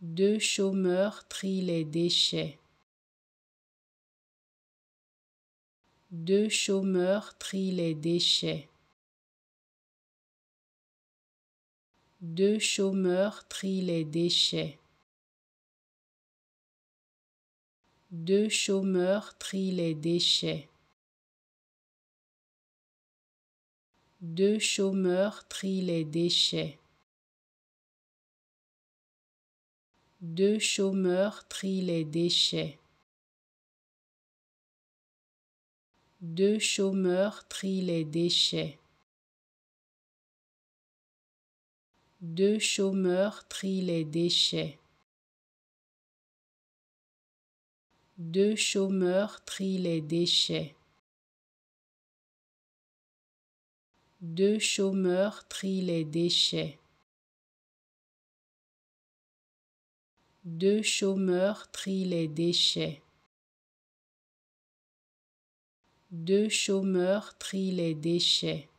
Deux chômeurs trient les déchets. Deux chômeurs trient les déchets. Deux chômeurs trient les déchets. Deux chômeurs trient les déchets. Deux chômeurs trient les déchets. Deux chômeurs trient les déchets. Deux chômeurs trient les déchets. Deux chômeurs trient les déchets. Deux chômeurs trient les déchets. Deux chômeurs trient les déchets. Deux chômeurs trient les déchets. Deux chômeurs trient les déchets.